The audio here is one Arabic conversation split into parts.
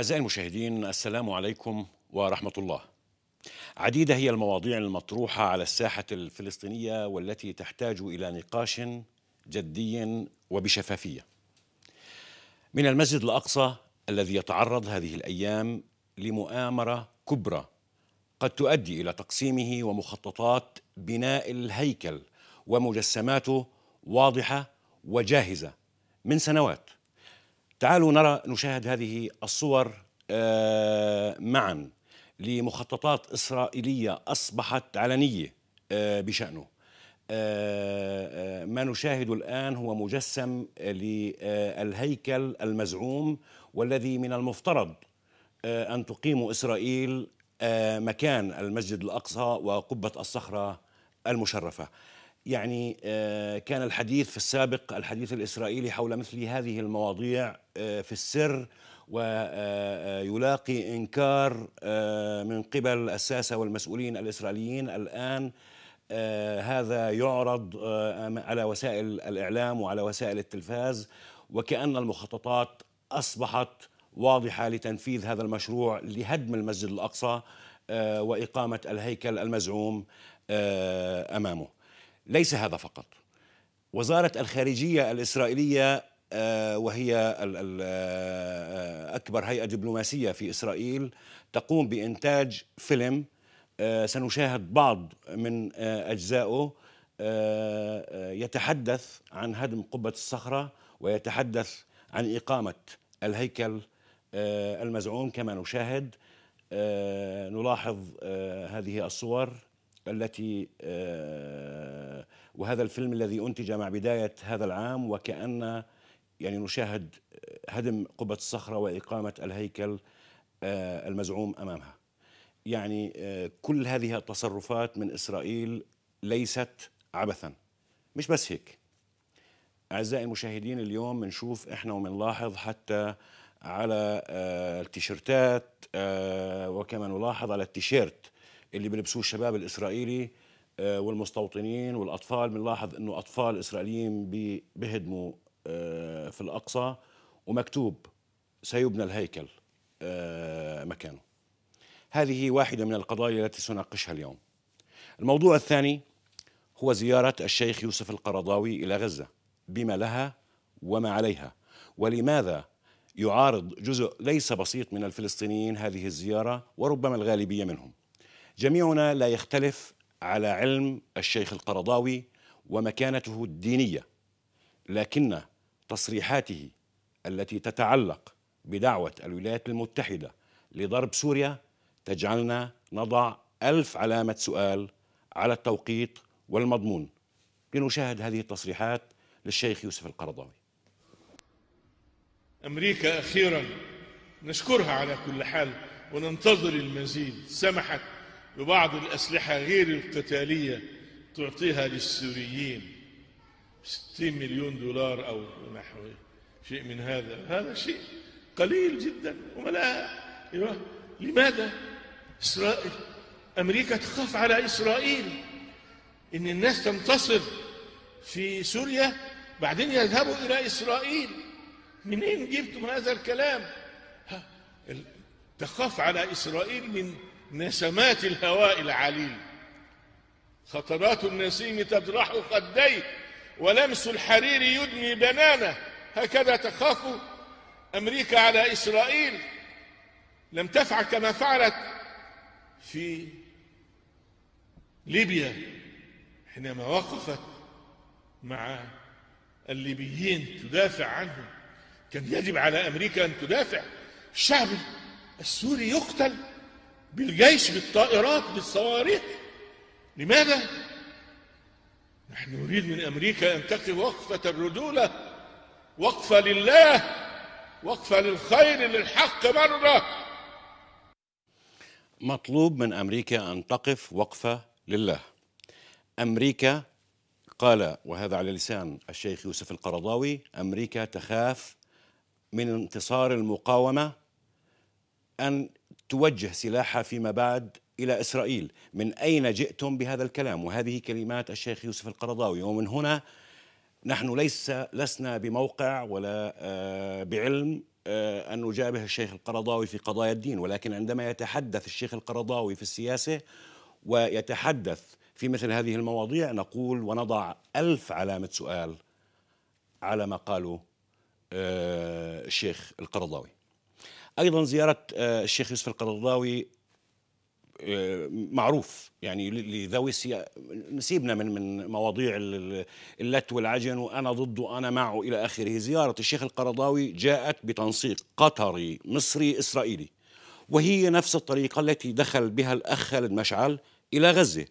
أعزائي المشاهدين السلام عليكم ورحمة الله. عديدة هي المواضيع المطروحة على الساحة الفلسطينية والتي تحتاج إلى نقاش جدي وبشفافية. من المسجد الأقصى الذي يتعرض هذه الأيام لمؤامرة كبرى قد تؤدي إلى تقسيمه ومخططات بناء الهيكل ومجسماته واضحة وجاهزة من سنوات. تعالوا نرى نشاهد هذه الصور آه، معا لمخططات إسرائيلية أصبحت علنية آه، بشأنه آه، ما نشاهده الآن هو مجسم للهيكل المزعوم والذي من المفترض أن تقيم إسرائيل مكان المسجد الأقصى وقبة الصخرة المشرفة يعني آه، كان الحديث في السابق الحديث الإسرائيلي حول مثل هذه المواضيع آه، في السر ويلاقي آه، إنكار من قبل الساسة والمسؤولين الإسرائيليين الآن هذا يعرض على وسائل الإعلام وعلى وسائل التلفاز وكأن المخططات أصبحت واضحة لتنفيذ هذا المشروع لهدم المسجد الأقصى وإقامة الهيكل المزعوم أمامه ليس هذا فقط وزارة الخارجية الإسرائيلية آه، وهي آه، أكبر هيئة دبلوماسية في إسرائيل تقوم بإنتاج فيلم آه، سنشاهد بعض من أجزائه يتحدث عن هدم قبة الصخرة ويتحدث عن إقامة الهيكل المزعوم كما نشاهد نلاحظ هذه الصور التي آه، وهذا الفيلم الذي أنتج مع بداية هذا العام وكأن يعني نشاهد هدم قبة الصخرة وإقامة الهيكل آه، المزعوم أمامها يعني آه، كل هذه التصرفات من إسرائيل ليست عبثا مش بس هيك أعزائي المشاهدين اليوم بنشوف إحنا وبنلاحظ حتى على التيشيرتات وكما نلاحظ على التيشيرت اللي بيلبسوه الشباب الاسرائيلي آه، والمستوطنين والاطفال بنلاحظ انه اطفال اسرائيليين بيهدموا آه، في الاقصى ومكتوب سيبنى الهيكل آه، مكانه هذه واحده من القضايا التي سنناقشها اليوم الموضوع الثاني هو زياره الشيخ يوسف القرضاوي الى غزه بما لها وما عليها ولماذا يعارض جزء ليس بسيط من الفلسطينيين هذه الزياره وربما الغالبيه منهم جميعنا لا يختلف على علم الشيخ القرضاوي ومكانته الدينيه لكن تصريحاته التي تتعلق بدعوه الولايات المتحده لضرب سوريا تجعلنا نضع الف علامه سؤال على التوقيت والمضمون لنشاهد هذه التصريحات للشيخ يوسف القرضاوي امريكا اخيرا نشكرها على كل حال وننتظر المزيد سمحت ببعض الأسلحة غير القتالية تعطيها للسوريين 60 مليون دولار أو نحو شيء من هذا هذا شيء قليل جدا وملاء إيوه. لماذا إسرائيل أمريكا تخاف على إسرائيل إن الناس تنتصر في سوريا بعدين يذهبوا إلى إسرائيل منين جبتم هذا الكلام تخاف على إسرائيل من نسمات الهواء العليل خطرات النسيم تجرح خديه ولمس الحرير يدمي بنانه هكذا تخاف أمريكا على إسرائيل لم تفعل كما فعلت في ليبيا حينما وقفت مع الليبيين تدافع عنهم كان يجب على أمريكا أن تدافع الشعب السوري يقتل بالجيش بالطائرات بالصواريخ لماذا؟ نحن نريد من أمريكا أن تقف وقفة الرجولة وقفة لله وقفة للخير للحق مرة مطلوب من أمريكا أن تقف وقفة لله أمريكا قال وهذا على لسان الشيخ يوسف القرضاوي أمريكا تخاف من انتصار المقاومة أن توجه سلاحها فيما بعد إلى إسرائيل من أين جئتم بهذا الكلام وهذه كلمات الشيخ يوسف القرضاوي ومن هنا نحن ليس لسنا بموقع ولا آه، بعلم آه، أن نجابه الشيخ القرضاوي في قضايا الدين ولكن عندما يتحدث الشيخ القرضاوي في السياسة ويتحدث في مثل هذه المواضيع نقول ونضع ألف علامة سؤال على ما قاله آه، الشيخ القرضاوي ايضا زياره آه، الشيخ يوسف القرضاوي آه، معروف يعني لذوي السيا... نسيبنا من من مواضيع اللت والعجن وانا ضد وانا معه الى اخره، زياره الشيخ القرضاوي جاءت بتنسيق قطري مصري اسرائيلي وهي نفس الطريقه التي دخل بها الاخ خالد مشعل الى غزه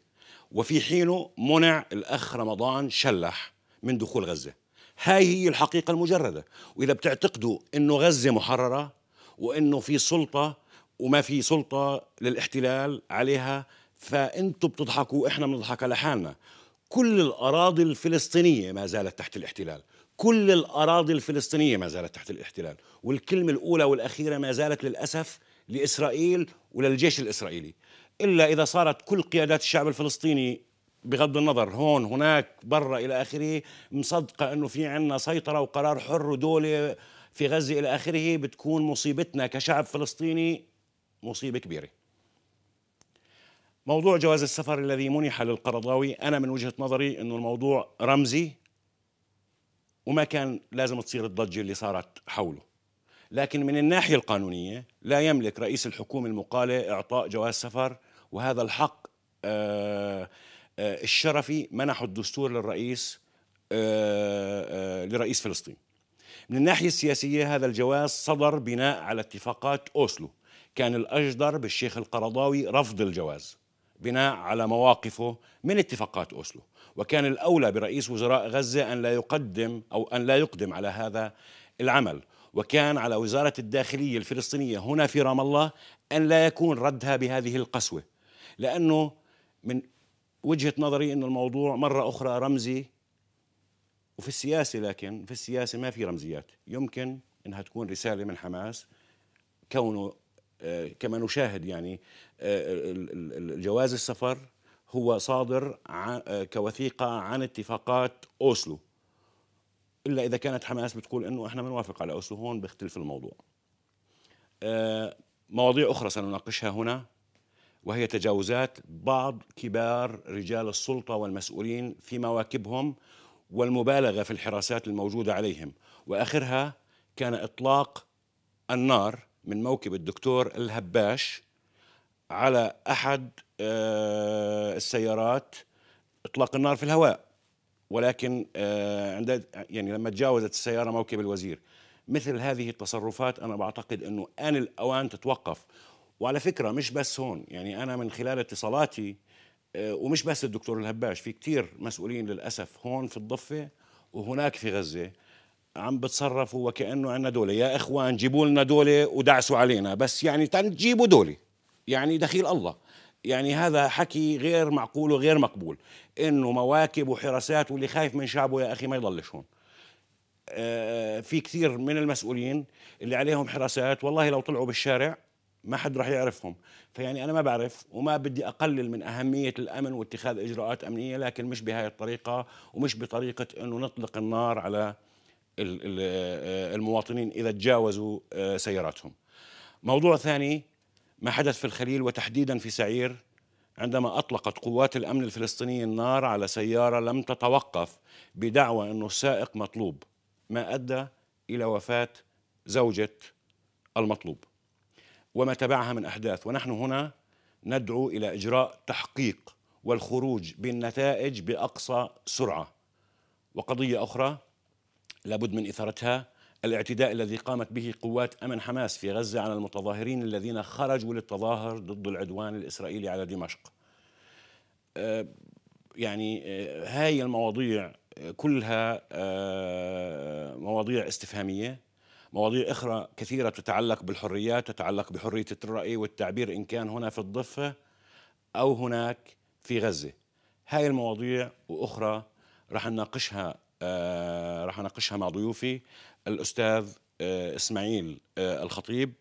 وفي حينه منع الاخ رمضان شلح من دخول غزه. هاي هي الحقيقه المجرده، واذا بتعتقدوا انه غزه محرره وانه في سلطه وما في سلطه للاحتلال عليها فانتوا بتضحكوا احنا بنضحك على حالنا كل الاراضي الفلسطينيه ما زالت تحت الاحتلال كل الاراضي الفلسطينيه ما زالت تحت الاحتلال والكلمه الاولى والاخيره ما زالت للاسف لاسرائيل وللجيش الاسرائيلي الا اذا صارت كل قيادات الشعب الفلسطيني بغض النظر هون هناك برا الى اخره مصدقه انه في عندنا سيطره وقرار حر ودوله في غزة إلى آخره بتكون مصيبتنا كشعب فلسطيني مصيبة كبيرة موضوع جواز السفر الذي منح للقرضاوي أنا من وجهة نظري أنه الموضوع رمزي وما كان لازم تصير الضجة اللي صارت حوله لكن من الناحية القانونية لا يملك رئيس الحكومة المقالة إعطاء جواز سفر وهذا الحق آه، آه، الشرفي منحه الدستور للرئيس آه، لرئيس فلسطين من الناحية السياسية هذا الجواز صدر بناء على اتفاقات أوسلو كان الأجدر بالشيخ القرضاوي رفض الجواز بناء على مواقفه من اتفاقات أوسلو وكان الأولى برئيس وزراء غزة أن لا يقدم أو أن لا يقدم على هذا العمل وكان على وزارة الداخلية الفلسطينية هنا في رام الله أن لا يكون ردها بهذه القسوة لأنه من وجهة نظري أن الموضوع مرة أخرى رمزي وفي السياسه لكن في السياسه ما في رمزيات يمكن انها تكون رساله من حماس كونه آه، كما نشاهد يعني آه، جواز السفر هو صادر آه، كوثيقه عن اتفاقات اوسلو الا اذا كانت حماس بتقول انه احنا بنوافق على اوسلو هون بيختلف الموضوع مواضيع اخرى سنناقشها هنا وهي تجاوزات بعض كبار رجال السلطه والمسؤولين في مواكبهم والمبالغه في الحراسات الموجوده عليهم واخرها كان اطلاق النار من موكب الدكتور الهباش على احد آه، السيارات اطلاق النار في الهواء ولكن آه، عند يعني لما تجاوزت السياره موكب الوزير مثل هذه التصرفات انا بعتقد انه ان الاوان تتوقف وعلى فكره مش بس هون يعني انا من خلال اتصالاتي آه، ومش بس الدكتور الهباش في كتير مسؤولين للأسف هون في الضفة وهناك في غزة عم بتصرفوا وكأنه عنا دولة يا إخوان جيبوا لنا دولة ودعسوا علينا بس يعني تجيبوا دولة يعني دخيل الله يعني هذا حكي غير معقول وغير مقبول انه مواكب وحراسات واللي خايف من شعبه يا اخي ما يضلش هون آه، في كثير من المسؤولين اللي عليهم حراسات والله لو طلعوا بالشارع ما حد راح يعرفهم فيعني انا ما بعرف وما بدي اقلل من اهميه الامن واتخاذ اجراءات امنيه لكن مش بهاي الطريقه ومش بطريقه انه نطلق النار على آه، المواطنين اذا تجاوزوا آه، سياراتهم موضوع ثاني ما حدث في الخليل وتحديدا في سعير عندما اطلقت قوات الامن الفلسطيني النار على سياره لم تتوقف بدعوى انه السائق مطلوب ما ادى الى وفاه زوجه المطلوب وما تبعها من احداث ونحن هنا ندعو الى اجراء تحقيق والخروج بالنتائج باقصى سرعه وقضيه اخرى لابد من اثارتها الاعتداء الذي قامت به قوات امن حماس في غزه على المتظاهرين الذين خرجوا للتظاهر ضد العدوان الاسرائيلي على دمشق. آه، يعني آه، هاي المواضيع كلها آه، مواضيع استفهاميه مواضيع أخرى كثيرة تتعلق بالحريات تتعلق بحرية الرأي والتعبير إن كان هنا في الضفة أو هناك في غزة هاي المواضيع وأخرى رح نناقشها آه رح نناقشها مع ضيوفي الأستاذ آه إسماعيل آه الخطيب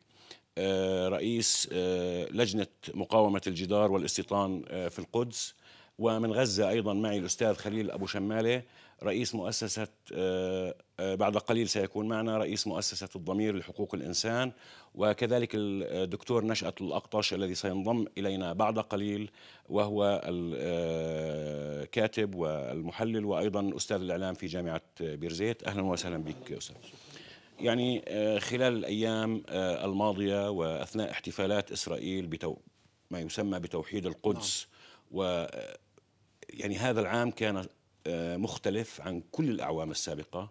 آه، رئيس آه، لجنة مقاومة الجدار والاستيطان آه، في القدس ومن غزة أيضا معي الأستاذ خليل أبو شمالة رئيس مؤسسة آه، آه، بعد قليل سيكون معنا رئيس مؤسسة الضمير لحقوق الإنسان وكذلك الدكتور نشأة الأقطش الذي سينضم إلينا بعد قليل وهو الكاتب آه، والمحلل وأيضا أستاذ الإعلام في جامعة بيرزيت أهلا وسهلا بك أستاذ يعني خلال الأيام الماضية وأثناء احتفالات إسرائيل بتو ما يسمى بتوحيد القدس نعم. و يعني هذا العام كان مختلف عن كل الأعوام السابقة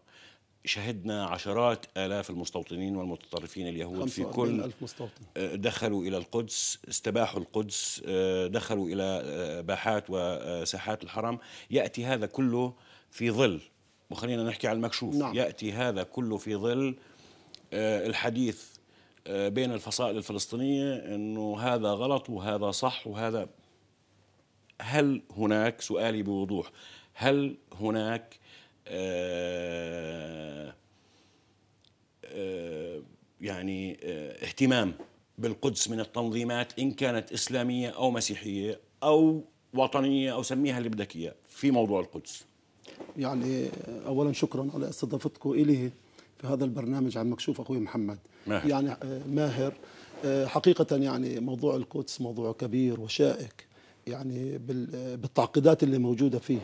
شهدنا عشرات آلاف المستوطنين والمتطرفين اليهود في كل ألف مستوطن. آه، دخلوا إلى القدس استباحوا القدس آه، دخلوا إلى آه، باحات وساحات الحرم يأتي هذا كله في ظل وخلينا نحكي على المكشوف نعم. يأتي هذا كله في ظل الحديث بين الفصائل الفلسطينية أنه هذا غلط وهذا صح وهذا هل هناك سؤالي بوضوح هل هناك آه، آه، يعني آه، اهتمام بالقدس من التنظيمات ان كانت اسلاميه او مسيحيه او وطنيه او سميها اللي بدك اياه في موضوع القدس. يعني اولا شكرا على استضافتكم اليه في هذا البرنامج عن مكشوف اخوي محمد. ماهر. يعني ماهر حقيقه يعني موضوع القدس موضوع كبير وشائك يعني بالتعقيدات اللي موجوده فيه.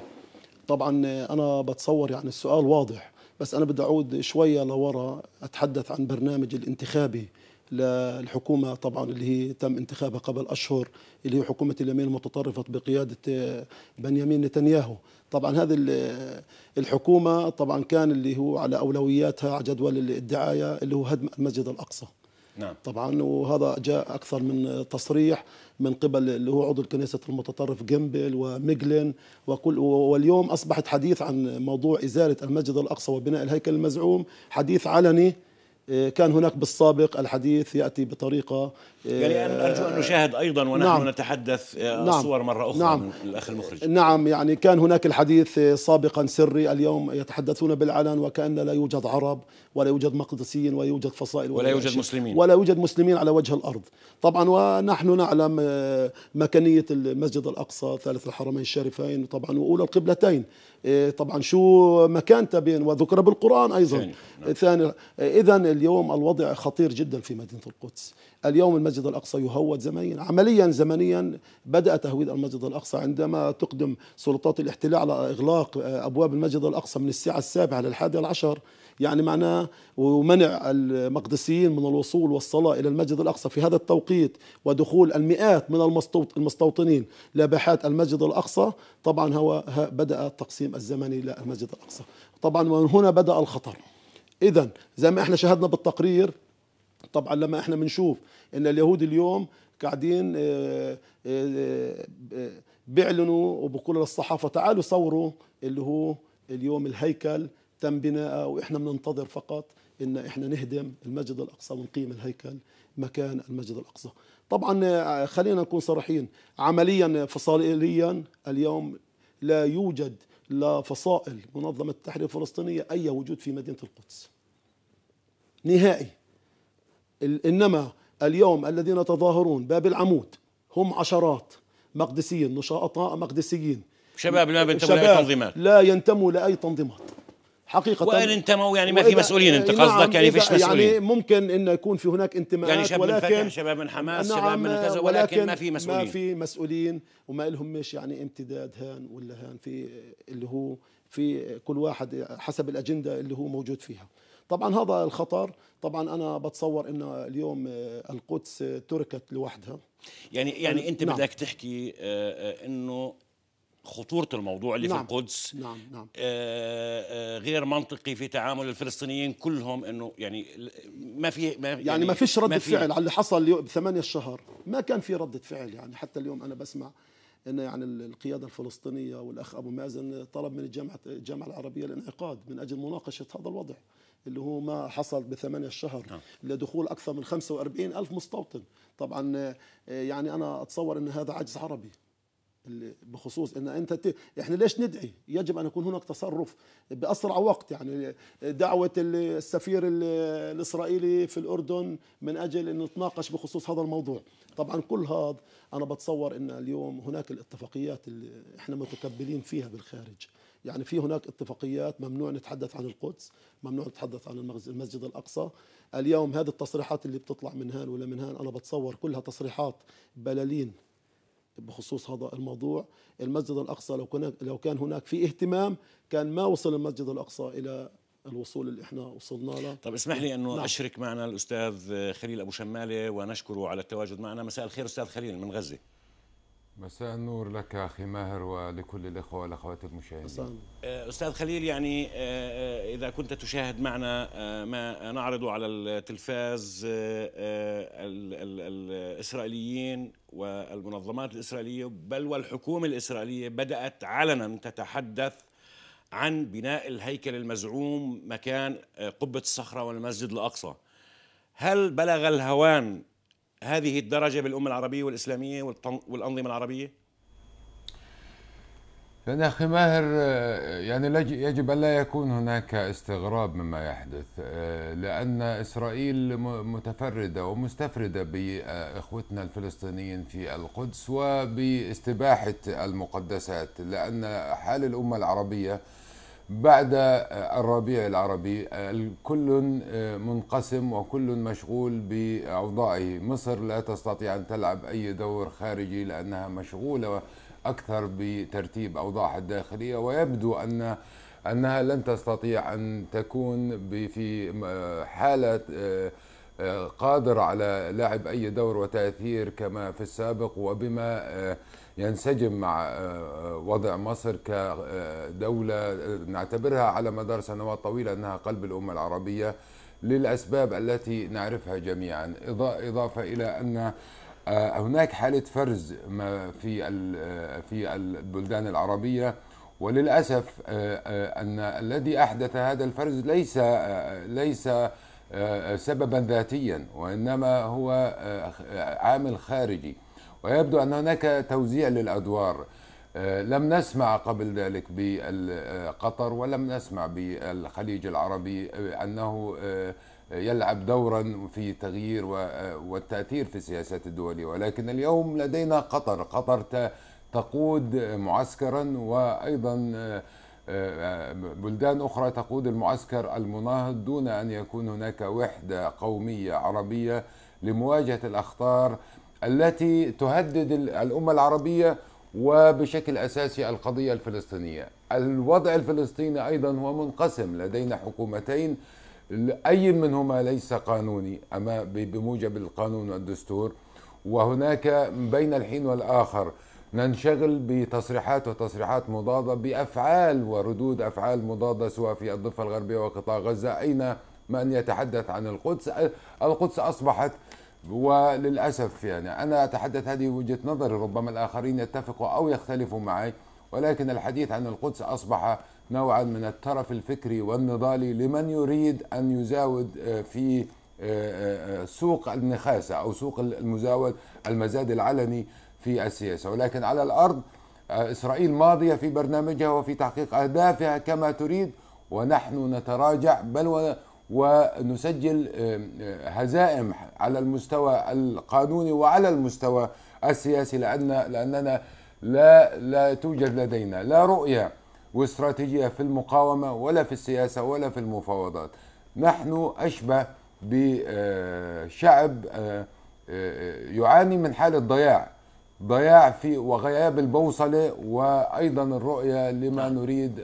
طبعا آه، انا بتصور يعني السؤال واضح بس انا بدي اعود شويه لورا اتحدث عن برنامج الانتخابي للحكومه طبعا اللي هي تم انتخابها قبل اشهر اللي هي حكومه اليمين المتطرفه بقياده آه، بنيامين نتنياهو طبعا هذه آه، الحكومه طبعا كان اللي هو على اولوياتها على جدول الدعايه اللي هو هدم المسجد الاقصى نعم. طبعا وهذا جاء اكثر من تصريح من قبل اللي هو عضو الكنيسة المتطرف جيمبل وميجلن وكل واليوم أصبحت حديث عن موضوع إزالة المسجد الأقصى وبناء الهيكل المزعوم حديث علني آه، كان هناك بالسابق الحديث ياتي بطريقه آه، يعني ارجو ان نشاهد ايضا ونحن نعم نتحدث آه، نعم الصور مره اخرى نعم من الاخ المخرج نعم يعني كان هناك الحديث سابقا سري اليوم يتحدثون بالعلن وكان لا يوجد عرب ولا يوجد مقدسيين ولا يوجد فصائل ولا, ولا يوجد مسلمين ولا يوجد مسلمين على وجه الارض طبعا ونحن نعلم مكانيه المسجد الاقصى ثالث الحرمين الشريفين طبعا واولى القبلتين إيه، طبعا شو مكانته بين وذكر بالقرآن أيضا نعم. ثاني إذا اليوم الوضع خطير جدا في مدينة القدس اليوم المسجد الأقصى يهود زمنيا عمليا زمنيا بدأ تهويد المسجد الأقصى عندما تقدم سلطات الاحتلال على إغلاق أبواب المسجد الأقصى من الساعة السابعة للحادي العشر يعني معناه ومنع المقدسيين من الوصول والصلاة إلى المسجد الأقصى في هذا التوقيت ودخول المئات من المستوطنين لباحات المسجد الأقصى طبعا هو بدأ التقسيم الزمني للمسجد الأقصى طبعا ومن هنا بدأ الخطر إذا زي ما احنا شاهدنا بالتقرير طبعا لما احنا بنشوف ان اليهود اليوم قاعدين آه، آه، آه، بيعلنوا وبقولوا للصحافه تعالوا صوروا اللي هو اليوم الهيكل تم بناءه واحنا بننتظر فقط ان احنا نهدم المسجد الاقصى ونقيم الهيكل مكان المسجد الاقصى. طبعا آه، خلينا نكون صريحين عمليا فصائليا اليوم لا يوجد لا فصائل منظمه التحرير الفلسطينيه اي وجود في مدينه القدس. نهائي. انما اليوم الذين يتظاهرون باب العمود هم عشرات مقدسيين نشاطاء مقدسيين شباب لا ينتموا لاي تنظيمات لا ينتموا لاي تنظيمات حقيقه وين انتموا يعني ما في مسؤولين انت نعم، قصدك يعني فيش يعني مسؤولين يعني ممكن انه يكون في هناك انتماءات يعني شباب ولكن من شباب من حماس نعم شباب من كذا ولكن, ولكن ما في مسؤولين ما في مسؤولين وما لهم مش يعني امتداد هان ولا هان في اللي هو في كل واحد حسب الاجنده اللي هو موجود فيها طبعا هذا الخطر طبعا انا بتصور انه اليوم القدس تركت لوحدها يعني يعني انت نعم. بدك تحكي آه، آه، انه خطورة الموضوع اللي نعم. في القدس نعم نعم آآ آه، آآ آه، غير منطقي في تعامل الفلسطينيين كلهم انه يعني ما في ما يعني, يعني ما يعني فيش ردة فعل على اللي حصل بثمانية شهر ما كان في ردة فعل يعني حتى اليوم انا بسمع ان يعني القياده الفلسطينيه والاخ ابو مازن طلب من الجامعه الجامعه العربيه الانعقاد من اجل مناقشه هذا الوضع اللي هو ما حصل بثمانية شهر نعم. لدخول أكثر من 45 ألف مستوطن طبعا آه، يعني أنا أتصور أن هذا عجز عربي بخصوص ان انت ت... احنا ليش ندعي؟ يجب ان يكون هناك تصرف باسرع وقت يعني دعوه السفير الاسرائيلي في الاردن من اجل ان نتناقش بخصوص هذا الموضوع، طبعا كل هذا انا بتصور ان اليوم هناك الاتفاقيات اللي احنا متكبلين فيها بالخارج، يعني في هناك اتفاقيات ممنوع نتحدث عن القدس ممنوع نتحدث عن المسجد الأقصى اليوم هذه التصريحات اللي بتطلع من هان ولا من هان أنا بتصور كلها تصريحات بلالين بخصوص هذا الموضوع المسجد الأقصى لو, كان لو كان هناك في اهتمام كان ما وصل المسجد الأقصى إلى الوصول اللي احنا وصلنا له طب اسمح لي انه نعم. اشرك معنا الاستاذ خليل ابو شماله ونشكره على التواجد معنا مساء الخير استاذ خليل من غزه مساء النور لك اخي ماهر ولكل الاخوه والاخوات المشاهدين. آه، استاذ خليل يعني آه، آه، اذا كنت تشاهد معنا ما نعرضه على التلفاز الاسرائيليين والمنظمات الاسرائيليه بل والحكومه الاسرائيليه بدات علنا تتحدث عن بناء الهيكل المزعوم مكان قبه الصخره والمسجد الاقصى. هل بلغ الهوان هذه الدرجه بالامه العربيه والاسلاميه والانظمه العربيه؟ يعني أخي ماهر آه، يعني يجب ألا يكون هناك استغراب مما يحدث آه، لأن إسرائيل متفردة ومستفردة بإخوتنا الفلسطينيين في القدس وباستباحة المقدسات لأن حال الأمة العربية بعد آه، الربيع العربي آه، كل آه، منقسم وكل مشغول بأوضاعه مصر لا تستطيع أن تلعب أي دور خارجي لأنها مشغولة أكثر بترتيب أوضاعها الداخلية ويبدو أن أنها لن تستطيع أن تكون في حالة قادرة على لعب أي دور وتأثير كما في السابق وبما ينسجم مع آه، آه، وضع مصر كدولة آه، نعتبرها على مدار سنوات طويلة أنها قلب الأمة العربية للأسباب التي نعرفها جميعا إضافة إلى أن هناك حالة فرز في في البلدان العربية وللأسف أن الذي أحدث هذا الفرز ليس ليس سببا ذاتيا وإنما هو عامل خارجي ويبدو أن هناك توزيع للأدوار آه، لم نسمع قبل ذلك بقطر ولم نسمع بالخليج العربي آه، أنه آه، يلعب دورا في تغيير والتأثير في السياسات الدولية ولكن اليوم لدينا قطر قطر تقود معسكرا وأيضا بلدان أخرى تقود المعسكر المناهض دون أن يكون هناك وحدة قومية عربية لمواجهة الأخطار التي تهدد الامه العربيه وبشكل اساسي القضيه الفلسطينيه. الوضع الفلسطيني ايضا هو منقسم، لدينا حكومتين اي منهما ليس قانوني اما بموجب القانون والدستور وهناك بين الحين والاخر ننشغل بتصريحات وتصريحات مضاده بافعال وردود افعال مضاده سواء في الضفه الغربيه وقطاع غزه اين من يتحدث عن القدس القدس اصبحت وللأسف يعني أنا أتحدث هذه وجهة نظري ربما الآخرين يتفقوا أو يختلفوا معي ولكن الحديث عن القدس أصبح نوعا من الترف الفكري والنضالي لمن يريد أن يزاود آه، في آه، آه، سوق النخاسة أو سوق المزاود المزاد العلني في السياسة ولكن على الأرض إسرائيل ماضية في برنامجها وفي تحقيق أهدافها كما تريد ونحن نتراجع بل ونسجل آه، هزائم على المستوى القانوني وعلى المستوى السياسي لأن لأننا لا لا توجد لدينا لا رؤية واستراتيجية في المقاومة ولا في السياسة ولا في المفاوضات نحن أشبه بشعب آه، آه، يعاني من حالة ضياع ضياع في وغياب البوصلة وأيضا الرؤية لما نريد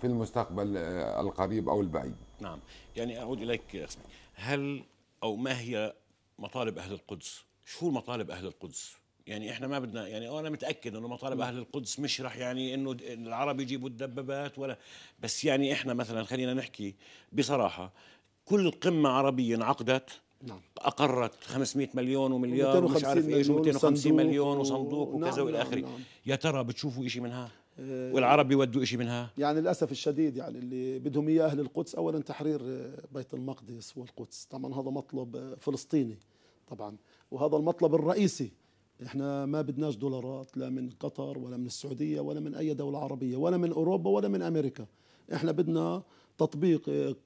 في المستقبل القريب أو البعيد نعم يعني أعود إليك أخسمي. هل أو ما هي مطالب أهل القدس شو مطالب أهل القدس يعني احنا ما بدنا يعني انا متاكد انه مطالب اهل القدس مش رح يعني انه العرب يجيبوا الدبابات ولا بس يعني احنا مثلا خلينا نحكي بصراحه كل قمه عربيه انعقدت نعم. اقرت 500 مليون ومليار ومش عارف ايش و250 مليون وصندوق وكذا نعم، والى نعم، اخره نعم. يا ترى بتشوفوا شيء منها آه، والعرب بيودوا شيء منها يعني للاسف الشديد يعني اللي بدهم اياه اهل القدس اولا تحرير آه، بيت المقدس والقدس طبعا هذا مطلب آه، فلسطيني طبعا وهذا المطلب الرئيسي احنا ما بدناش دولارات لا من قطر ولا من السعوديه ولا من اي دوله عربيه ولا من اوروبا ولا من امريكا احنا بدنا تطبيق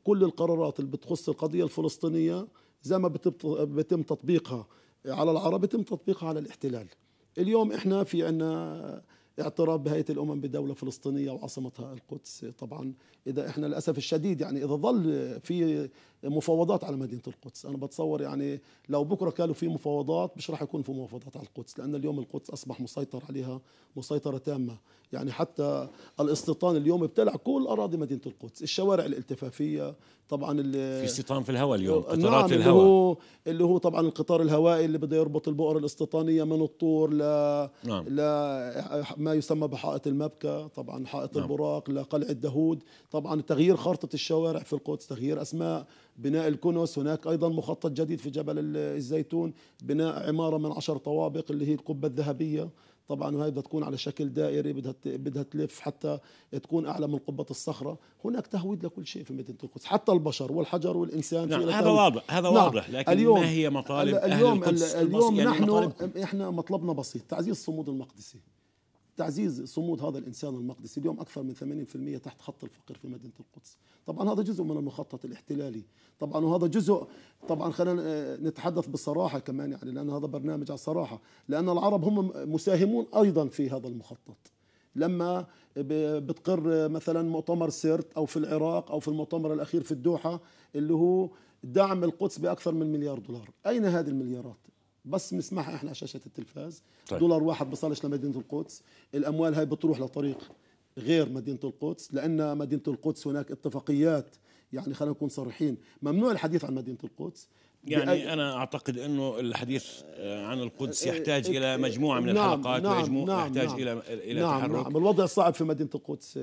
كل القرارات اللي بتخص القضيه الفلسطينيه زي ما بتم تطبيقها على العرب بتم تطبيقها على الاحتلال اليوم احنا في عندنا اعتراف بهيئه الامم بدوله فلسطينيه وعاصمتها القدس طبعا اذا احنا للاسف الشديد يعني اذا ظل في مفاوضات على مدينه القدس انا بتصور يعني لو بكره كانوا في مفاوضات مش راح يكون في مفاوضات على القدس لان اليوم القدس اصبح مسيطر عليها مسيطره تامه يعني حتى الاستيطان اليوم ابتلع كل اراضي مدينه القدس الشوارع الالتفافيه طبعا في استيطان في الهواء اليوم نعم، قطارات نعم الهواء اللي هو اللي هو طبعا القطار الهوائي اللي بده يربط البؤر الاستيطانيه من الطور ل نعم. ل ما يسمى بحائط المبكى طبعا حائط نعم. البراق لقلعه داهود طبعا تغيير خارطه الشوارع في القدس تغيير اسماء بناء الكنوس هناك أيضا مخطط جديد في جبل الزيتون بناء عمارة من عشر طوابق اللي هي القبة الذهبية طبعا وهي بدها تكون على شكل دائري بدها بدها تلف حتى تكون اعلى من قبه الصخره، هناك تهويد لكل شيء في مدينه القدس، حتى البشر والحجر والانسان نعم هذا واضح هذا نعم واضح لكن اليوم ما هي مطالب اليوم أهل القدس اليوم يعني نحن مطالب. احنا مطلبنا بسيط تعزيز الصمود المقدسي تعزيز صمود هذا الانسان المقدسي اليوم اكثر من 80% تحت خط الفقر في مدينه القدس طبعا هذا جزء من المخطط الاحتلالي طبعا وهذا جزء طبعا خلينا آه، نتحدث بصراحه كمان يعني لان هذا برنامج على الصراحه لان العرب هم مساهمون ايضا في هذا المخطط لما بتقر آه، مثلا مؤتمر سيرت او في العراق او في المؤتمر الاخير في الدوحه اللي هو دعم القدس باكثر من مليار دولار اين هذه المليارات بس بنسمعها احنا على شاشه التلفاز طيب. دولار واحد بصلش لمدينه القدس الاموال هاي بتروح لطريق غير مدينه القدس لان مدينه القدس هناك اتفاقيات يعني خلينا نكون صريحين ممنوع الحديث عن مدينه القدس يعني انا اعتقد انه الحديث آه، عن القدس آه، يحتاج الى آه، مجموعه من نعم، الحلقات نعم نعم نعم يحتاج نعم الى نعم تحرك نعم الوضع صعب في مدينه القدس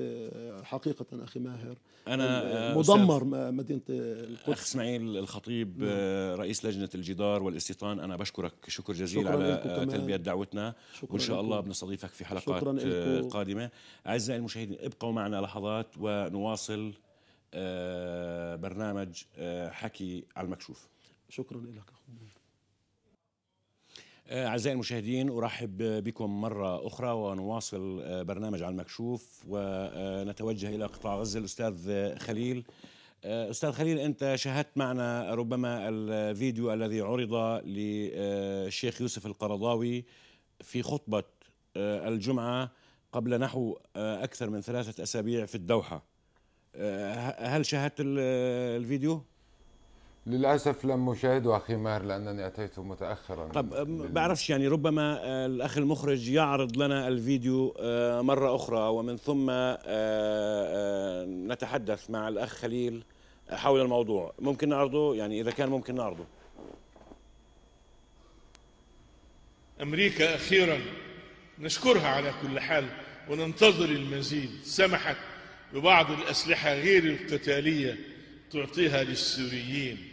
حقيقه اخي ماهر انا مدمر مدينه القدس اخ اسماعيل الخطيب نعم رئيس لجنه الجدار والاستيطان انا بشكرك شكر جزيل على تلبيه دعوتنا وان شاء الله بنستضيفك في حلقات قادمه اعزائي المشاهدين ابقوا معنا لحظات ونواصل برنامج حكي على المكشوف شكرا لك آه، أعزائي المشاهدين أرحب بكم مرة أخرى ونواصل آه، برنامج على المكشوف ونتوجه آه، إلى قطاع غزة الأستاذ خليل أستاذ خليل أنت شاهدت معنا ربما الفيديو الذي عرض للشيخ يوسف القرضاوي في خطبة الجمعة قبل نحو أكثر من ثلاثة أسابيع في الدوحة هل شاهدت الفيديو؟ للاسف لم اشاهده اخي ماهر لانني اتيت متاخرا طب بعرفش يعني ربما آه، الاخ المخرج يعرض لنا الفيديو آه، مره اخرى ومن ثم آه، نتحدث مع الاخ خليل حول الموضوع ممكن نعرضه يعني اذا كان ممكن نعرضه امريكا اخيرا نشكرها على كل حال وننتظر المزيد سمحت ببعض الاسلحه غير القتاليه تعطيها للسوريين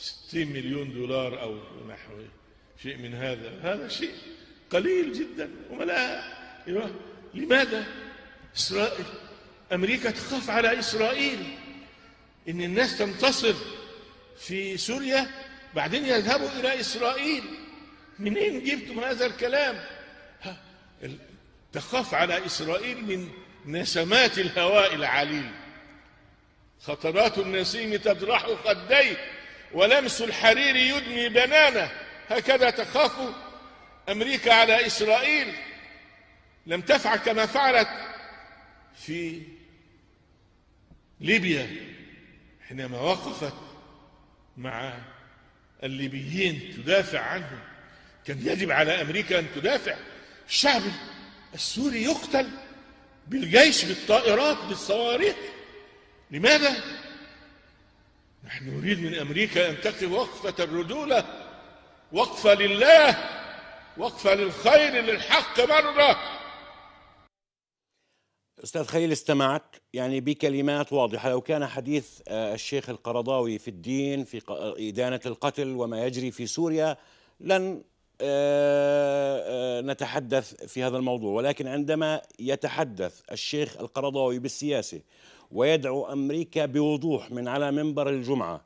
60 مليون دولار أو نحو شيء من هذا هذا شيء قليل جدا وملا أيوة. لماذا إسرائيل أمريكا تخاف على إسرائيل إن الناس تنتصر في سوريا بعدين يذهبوا إلى إسرائيل منين جبتم هذا الكلام تخاف على إسرائيل من نسمات الهواء العليل خطرات النسيم تجرح خديك ولمس الحرير يدمي بنانه هكذا تخاف أمريكا على إسرائيل لم تفعل كما فعلت في ليبيا حينما وقفت مع الليبيين تدافع عنهم كان يجب على أمريكا أن تدافع الشعب السوري يقتل بالجيش بالطائرات بالصواريخ لماذا؟ نحن نريد من أمريكا أن تقف وقفة الرجولة وقفة لله وقفة للخير للحق مرة أستاذ خليل استمعت يعني بكلمات واضحة لو كان حديث آه، الشيخ القرضاوي في الدين في آه، إدانة القتل وما يجري في سوريا لن آه، نتحدث في هذا الموضوع ولكن عندما يتحدث الشيخ القرضاوي بالسياسة ويدعو أمريكا بوضوح من على منبر الجمعة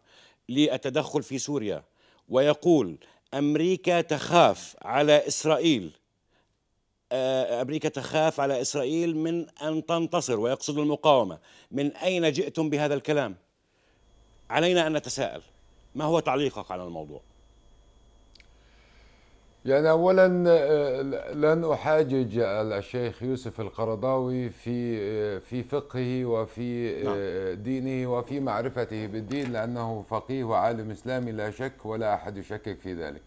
للتدخل في سوريا ويقول أمريكا تخاف على إسرائيل آه، امريكا تخاف على اسرائيل من ان تنتصر ويقصد المقاومه من اين جئتم بهذا الكلام علينا ان نتساءل ما هو تعليقك على الموضوع يعني اولا آه، لن احاجج الشيخ يوسف القرضاوي في آه، في فقهه وفي آه، نعم. دينه وفي معرفته بالدين لانه فقيه وعالم اسلامي لا شك ولا احد يشكك في ذلك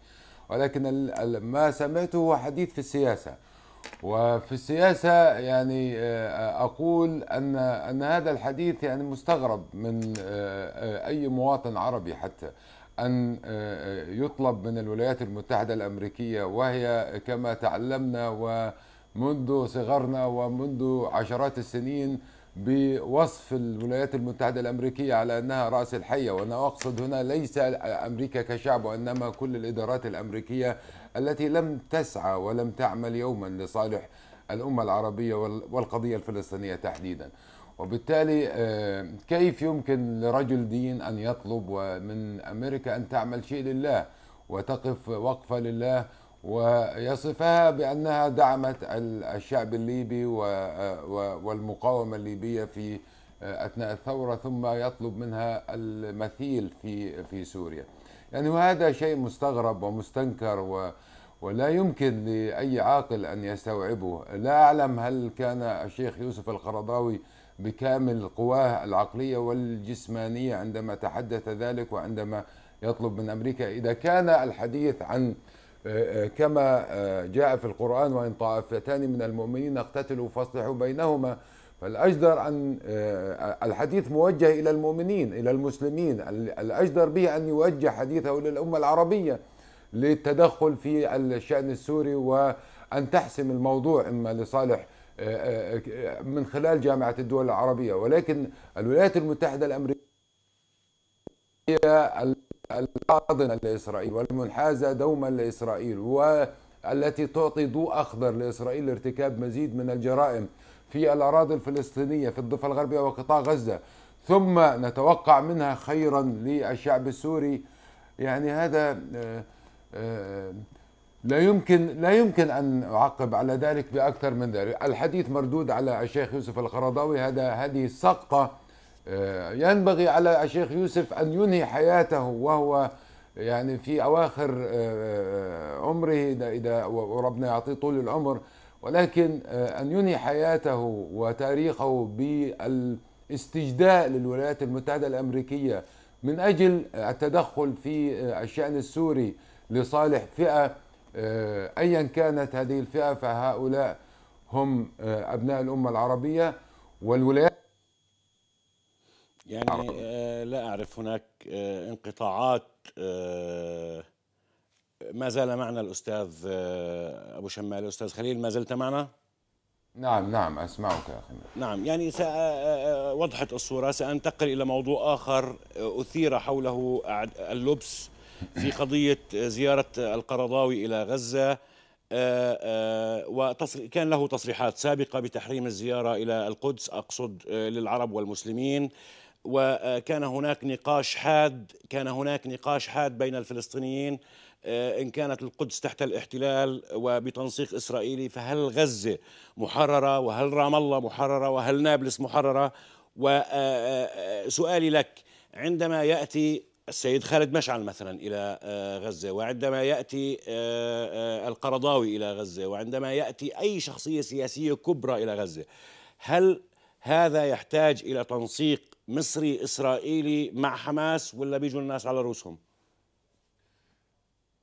ولكن ما سمعته هو حديث في السياسه وفي السياسه يعني اقول ان ان هذا الحديث يعني مستغرب من اي مواطن عربي حتى أن آه، آه، يطلب من الولايات المتحدة الأمريكية وهي كما تعلمنا ومنذ صغرنا ومنذ عشرات السنين بوصف الولايات المتحدة الأمريكية على أنها رأس الحية وأنا أقصد هنا ليس أمريكا كشعب وإنما كل الإدارات الأمريكية التي لم تسعى ولم تعمل يوما لصالح الأمة العربية والقضية الفلسطينية تحديدا وبالتالي آه، كيف يمكن لرجل دين ان يطلب من امريكا ان تعمل شيء لله وتقف وقفه لله ويصفها بانها دعمت الشعب الليبي آه، والمقاومه الليبيه في آه، اثناء الثوره ثم يطلب منها المثيل في في سوريا. يعني هذا شيء مستغرب ومستنكر و ولا يمكن لاي عاقل ان يستوعبه، لا اعلم هل كان الشيخ يوسف القرضاوي بكامل قواه العقلية والجسمانية عندما تحدث ذلك وعندما يطلب من أمريكا إذا كان الحديث عن آه، كما آه، جاء في القرآن وإن طائفتان من المؤمنين اقتتلوا فاصلحوا بينهما فالأجدر أن آه، الحديث موجه إلى المؤمنين إلى المسلمين الأجدر به أن يوجه حديثه للأمة العربية للتدخل في الشأن السوري وأن تحسم الموضوع إما لصالح آه، آه، آه، من خلال جامعة الدول العربية ولكن الولايات المتحدة الأمريكية الحاضنة لإسرائيل والمنحازة دوما لإسرائيل والتي تعطي ضوء أخضر لإسرائيل لارتكاب مزيد من الجرائم في الأراضي الفلسطينية في الضفة الغربية وقطاع غزة ثم نتوقع منها خيرا للشعب السوري يعني هذا لا يمكن لا يمكن ان اعقب على ذلك باكثر من ذلك، الحديث مردود على الشيخ يوسف القرضاوي هذا هذه سقطه آه، ينبغي على الشيخ يوسف ان ينهي حياته وهو يعني في اواخر آه، آه، عمره اذا اذا وربنا يعطيه طول العمر ولكن ان ينهي حياته وتاريخه بالاستجداء للولايات المتحده الامريكيه من اجل التدخل في الشان السوري لصالح فئه آه، ايا كانت هذه الفئه فهؤلاء هم آه، ابناء الامه العربيه والولايات يعني آه، لا اعرف هناك انقطاعات ما زال معنا الاستاذ ابو شمال الاستاذ خليل ما زلت معنا نعم نعم اسمعك يا اخي نعم يعني وضحت الصوره سانتقل الى موضوع اخر اثير حوله اللبس في قضية زيارة القرضاوي إلى غزة آه، آه، وكان له تصريحات سابقة بتحريم الزيارة إلى القدس أقصد آه، للعرب والمسلمين وكان هناك نقاش حاد كان هناك نقاش حاد بين الفلسطينيين إن كانت القدس تحت الاحتلال وبتنسيق إسرائيلي فهل غزة محررة وهل رام الله محررة وهل نابلس محررة وسؤالي لك عندما يأتي السيد خالد مشعل مثلا إلى آه، غزة وعندما يأتي آه، آه، القرضاوي إلى غزة وعندما يأتي أي شخصية سياسية كبرى إلى غزة هل هذا يحتاج إلى تنسيق مصري إسرائيلي مع حماس ولا بيجوا الناس على رؤوسهم؟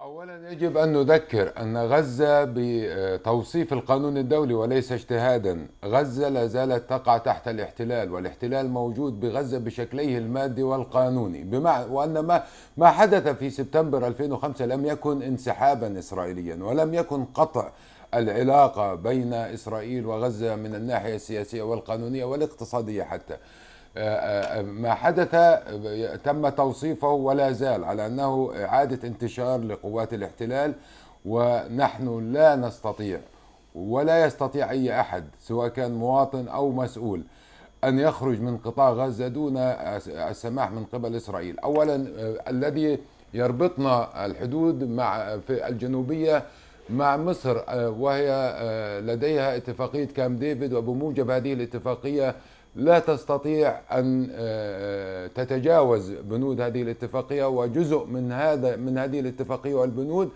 اولا يجب ان نذكر ان غزه بتوصيف القانون الدولي وليس اجتهادا، غزه لا زالت تقع تحت الاحتلال والاحتلال موجود بغزه بشكليه المادي والقانوني، بمعنى وان ما ما حدث في سبتمبر 2005 لم يكن انسحابا اسرائيليا ولم يكن قطع العلاقه بين اسرائيل وغزه من الناحيه السياسيه والقانونيه والاقتصاديه حتى. ما حدث تم توصيفه ولا زال على انه اعاده انتشار لقوات الاحتلال ونحن لا نستطيع ولا يستطيع اي احد سواء كان مواطن او مسؤول ان يخرج من قطاع غزه دون السماح من قبل اسرائيل. اولا الذي يربطنا الحدود مع في الجنوبيه مع مصر وهي لديها اتفاقيه كام ديفيد وبموجب هذه الاتفاقيه لا تستطيع أن آه، آه، تتجاوز بنود هذه الاتفاقية وجزء من هذا من هذه الاتفاقية والبنود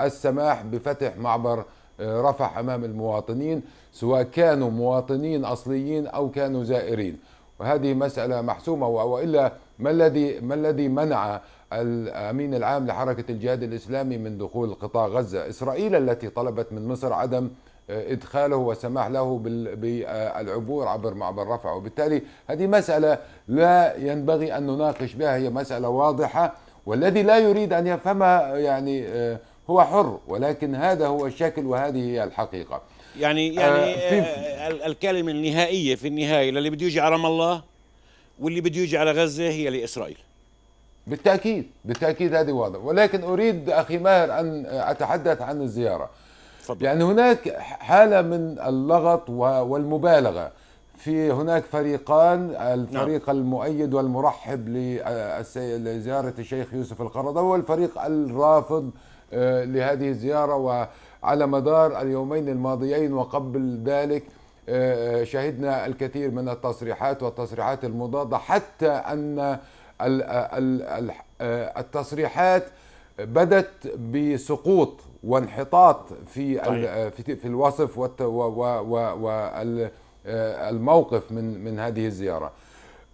السماح بفتح معبر آه، رفح أمام المواطنين سواء كانوا مواطنين أصليين أو كانوا زائرين وهذه مسألة محسومة وإلا ما الذي ما الذي منع الامين العام لحركه الجهاد الاسلامي من دخول قطاع غزه، اسرائيل التي طلبت من مصر عدم ادخاله وسماح له بالعبور عبر معبر رفح وبالتالي هذه مساله لا ينبغي ان نناقش بها هي مساله واضحه والذي لا يريد ان يفهمها يعني آه، هو حر ولكن هذا هو الشكل وهذه هي الحقيقه يعني آه، يعني آه الكلمه النهائيه في النهايه اللي بده يجي على رام الله واللي بده يجي على غزه هي لاسرائيل بالتاكيد بالتاكيد هذه واضح ولكن اريد اخي ماهر ان اتحدث عن الزياره فضل. يعني هناك حاله من اللغط والمبالغه في هناك فريقان الفريق نعم. المؤيد والمرحب لزياره الشيخ يوسف القرضاوي والفريق الرافض آه، لهذه الزياره وعلى مدار اليومين الماضيين وقبل ذلك آه، آه، شهدنا الكثير من التصريحات والتصريحات المضاده حتى ان التصريحات بدت بسقوط وانحطاط في طيب. في الوصف والموقف آه، من من هذه الزياره.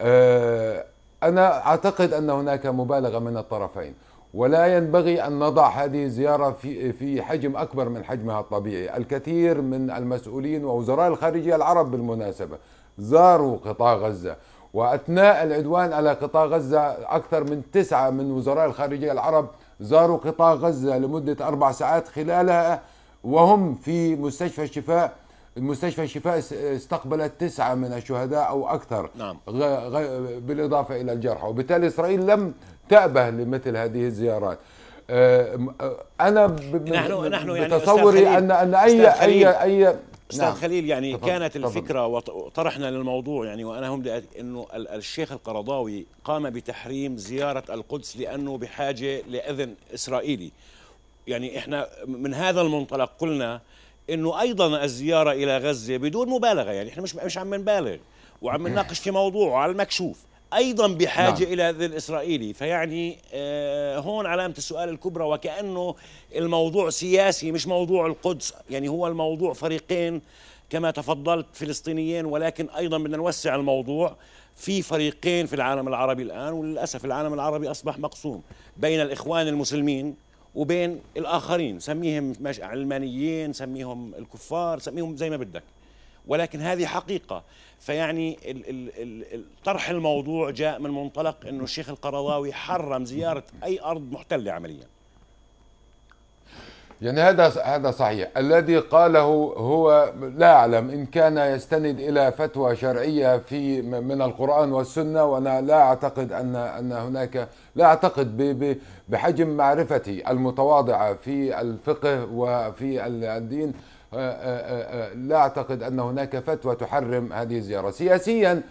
آه، انا اعتقد ان هناك مبالغه من الطرفين ولا ينبغي ان نضع هذه الزياره في في حجم اكبر من حجمها الطبيعي، الكثير من المسؤولين ووزراء الخارجيه العرب بالمناسبه زاروا قطاع غزه واثناء العدوان على قطاع غزه اكثر من تسعه من وزراء الخارجيه العرب زاروا قطاع غزة لمدة أربع ساعات خلالها وهم في مستشفى الشفاء مستشفى الشفاء استقبلت تسعة من الشهداء أو أكثر نعم. غ... غ... بالإضافة إلى الجرحى وبالتالي إسرائيل لم تأبه لمثل هذه الزيارات آه، آه، أنا ب... نحن نحن يعني بتصوري أن أن أي أي أي استاذ نعم. خليل يعني طبعا. كانت الفكره وطرحنا للموضوع يعني وانا هم انه الشيخ القرضاوي قام بتحريم زياره القدس لانه بحاجه لاذن اسرائيلي يعني احنا من هذا المنطلق قلنا انه ايضا الزياره الى غزه بدون مبالغه يعني احنا مش مش عم نبالغ وعم نناقش في موضوع على المكشوف ايضا بحاجه نعم. الى ذي الاسرائيلي فيعني آه هون علامه السؤال الكبرى وكانه الموضوع سياسي مش موضوع القدس يعني هو الموضوع فريقين كما تفضلت فلسطينيين ولكن ايضا بدنا نوسع الموضوع في فريقين في العالم العربي الان وللاسف العالم العربي اصبح مقسوم بين الاخوان المسلمين وبين الاخرين سميهم علمانيين سميهم الكفار سميهم زي ما بدك ولكن هذه حقيقه فيعني طرح الموضوع جاء من منطلق انه الشيخ القرضاوي حرم زياره اي ارض محتله عمليا يعني هذا هذا صحيح الذي قاله هو لا اعلم ان كان يستند الى فتوى شرعيه في من القران والسنه وانا لا اعتقد ان ان هناك لا اعتقد بحجم معرفتي المتواضعه في الفقه وفي الدين آه، آه، آه، لا أعتقد أن هناك فتوى تحرم هذه الزيارة سياسيا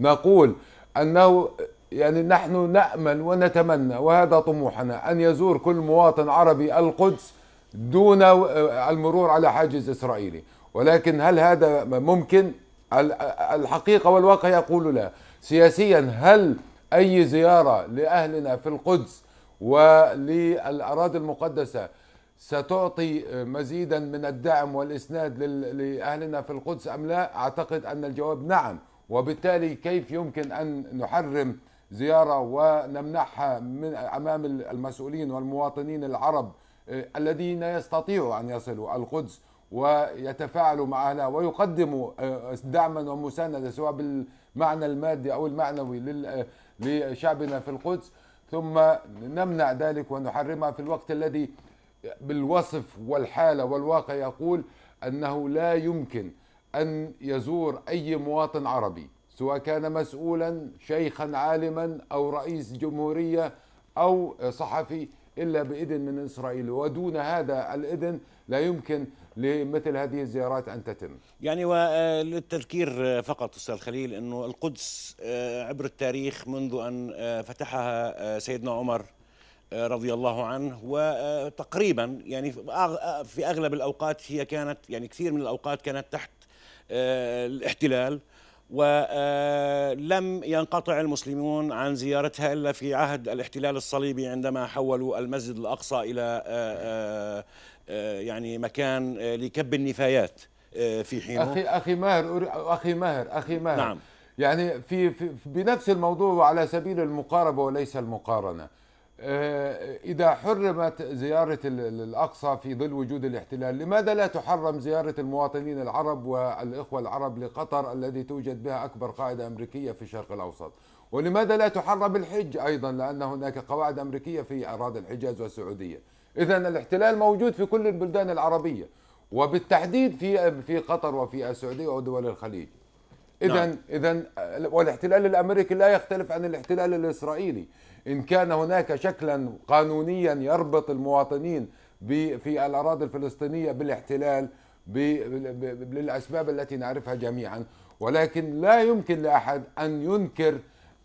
نقول أنه يعني نحن نأمل ونتمنى وهذا طموحنا أن يزور كل مواطن عربي القدس دون المرور على حاجز إسرائيلي ولكن هل هذا ممكن؟ الحقيقة والواقع يقول لا سياسيا هل أي زيارة لأهلنا في القدس وللأراضي المقدسة ستعطي مزيدا من الدعم والإسناد لأهلنا في القدس أم لا أعتقد أن الجواب نعم وبالتالي كيف يمكن أن نحرم زيارة ونمنحها من أمام المسؤولين والمواطنين العرب آه، الذين يستطيعوا أن يصلوا القدس ويتفاعلوا مع أهلها ويقدموا آه، دعما ومساندة سواء بالمعنى المادي أو المعنوي آه، لشعبنا في القدس ثم نمنع ذلك ونحرمها في الوقت الذي بالوصف والحاله والواقع يقول انه لا يمكن ان يزور اي مواطن عربي سواء كان مسؤولا شيخا عالما او رئيس جمهوريه او صحفي الا باذن من اسرائيل ودون هذا الاذن لا يمكن لمثل هذه الزيارات ان تتم. يعني وللتذكير آه، آه، فقط استاذ خليل انه القدس آه، عبر التاريخ منذ ان فتحها سيدنا عمر آه، رضي الله عنه وتقريبا يعني في اغلب الاوقات هي كانت يعني كثير من الاوقات كانت تحت آه، الاحتلال ولم آه، ينقطع المسلمون عن زيارتها الا في عهد الاحتلال الصليبي عندما حولوا المسجد الاقصى الى يعني مكان لكب النفايات في حينه اخي اخي ماهر اخي ماهر اخي ماهر نعم يعني في, في بنفس الموضوع وعلى سبيل المقاربه وليس المقارنه آه، إذا حرمت زيارة الأقصى في ظل وجود الاحتلال لماذا لا تحرم زيارة المواطنين العرب والإخوة العرب لقطر الذي توجد بها أكبر قاعدة أمريكية في الشرق الأوسط ولماذا لا تحرم الحج أيضا لأن هناك قواعد أمريكية في أراضي الحجاز والسعودية إذا الاحتلال موجود في كل البلدان العربية وبالتحديد في في قطر وفي السعودية ودول الخليج إذا نعم. إذا آه، والاحتلال الأمريكي لا يختلف عن الاحتلال الإسرائيلي إن كان هناك شكلا قانونيا يربط المواطنين في الأراضي الفلسطينية بالاحتلال للأسباب التي نعرفها جميعا ولكن لا يمكن لأحد أن ينكر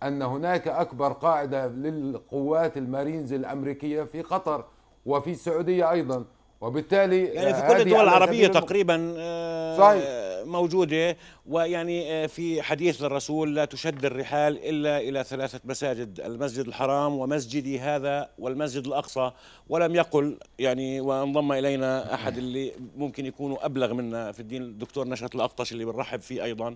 أن هناك أكبر قاعدة للقوات المارينز الأمريكية في قطر وفي السعودية أيضا وبالتالي يعني في آه، كل الدول العربية تقريبا آه، صحيح. موجودة ويعني آه، في حديث الرسول لا تشد الرحال إلا إلى ثلاثة مساجد المسجد الحرام ومسجدي هذا والمسجد الأقصى ولم يقل يعني وانضم إلينا أحد اللي ممكن يكونوا أبلغ منا في الدين الدكتور نشأت الأقطش اللي بنرحب فيه أيضا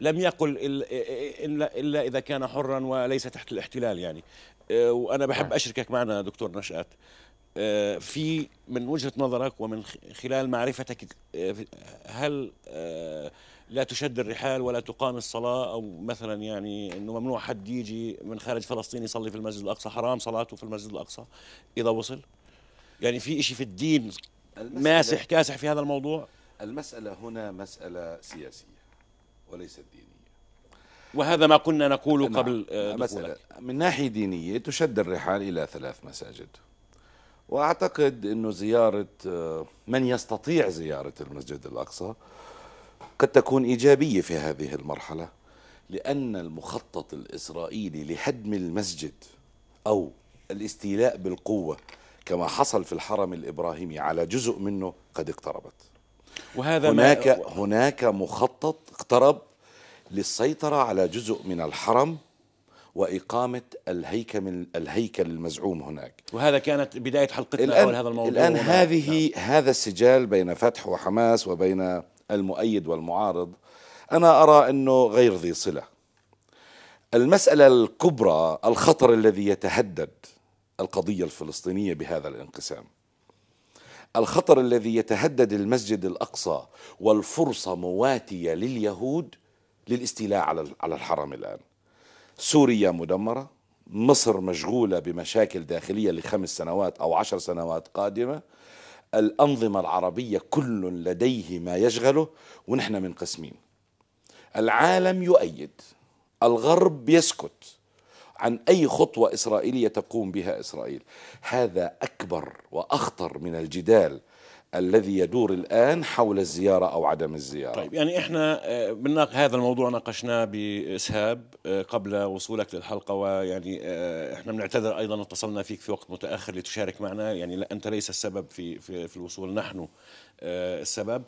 لم يقل إلا, إلا إذا كان حرا وليس تحت الاحتلال يعني وأنا بحب أشركك معنا دكتور نشأت آه، في من وجهه نظرك ومن خلال معرفتك آه، هل آه، لا تشد الرحال ولا تقام الصلاه او مثلا يعني انه ممنوع حد يجي من خارج فلسطين يصلي في المسجد الاقصى حرام صلاته في المسجد الاقصى اذا وصل يعني في شيء في الدين ماسح كاسح في هذا الموضوع المساله هنا مساله سياسيه وليست دينيه وهذا ما كنا نقوله نعم. قبل مسألة من ناحيه دينيه تشد الرحال الى ثلاث مساجد واعتقد انه زياره آه، من يستطيع زياره المسجد الاقصى قد تكون ايجابيه في هذه المرحله لان المخطط الاسرائيلي لهدم المسجد او الاستيلاء بالقوه كما حصل في الحرم الابراهيمي على جزء منه قد اقتربت وهذا هناك ما... هناك مخطط اقترب للسيطره على جزء من الحرم وإقامة الهيكل الهيكل المزعوم هناك وهذا كانت بداية حلقتنا الآن حول هذا الموضوع الآن هذه نعم. هذا السجال بين فتح وحماس وبين المؤيد والمعارض أنا أرى أنه غير ذي صلة المسألة الكبرى الخطر الذي يتهدد القضية الفلسطينية بهذا الانقسام الخطر الذي يتهدد المسجد الأقصى والفرصة مواتية لليهود للاستيلاء على الحرم الآن سوريا مدمرة مصر مشغولة بمشاكل داخلية لخمس سنوات أو عشر سنوات قادمة الأنظمة العربية كل لديه ما يشغله ونحن منقسمين العالم يؤيد الغرب يسكت عن أي خطوة إسرائيلية تقوم بها إسرائيل هذا أكبر وأخطر من الجدال الذي يدور الآن حول الزيارة أو عدم الزيارة طيب يعني إحنا آه، بالناق هذا الموضوع ناقشناه بإسهاب آه، قبل وصولك للحلقة ويعني آه، إحنا بنعتذر أيضا اتصلنا فيك في وقت متأخر لتشارك معنا يعني أنت ليس السبب في, في, في الوصول نحن السبب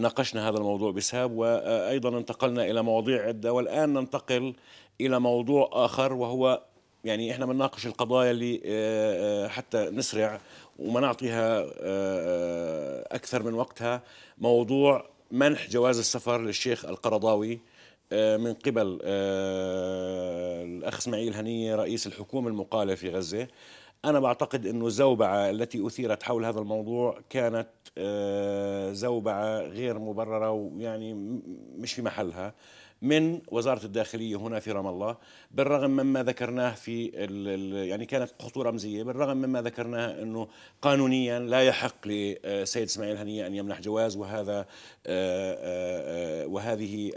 ناقشنا هذا الموضوع بإسهاب وأيضا انتقلنا إلى مواضيع عدة والآن ننتقل إلى موضوع آخر وهو يعني احنا بنناقش القضايا اللي آه، آه، حتى نسرع وما نعطيها آه، اكثر من وقتها موضوع منح جواز السفر للشيخ القرضاوي من قبل الاخ اسماعيل هنيه رئيس الحكومه المقاله في غزه انا بعتقد انه الزوبعه التي اثيرت حول هذا الموضوع كانت زوبعه غير مبرره ويعني مش في محلها من وزاره الداخليه هنا في رام الله بالرغم مما ذكرناه في يعني كانت خطوه رمزيه بالرغم مما ذكرناه انه قانونيا لا يحق لسيد اسماعيل هنيه ان يمنح جواز وهذا آه، آه، وهذه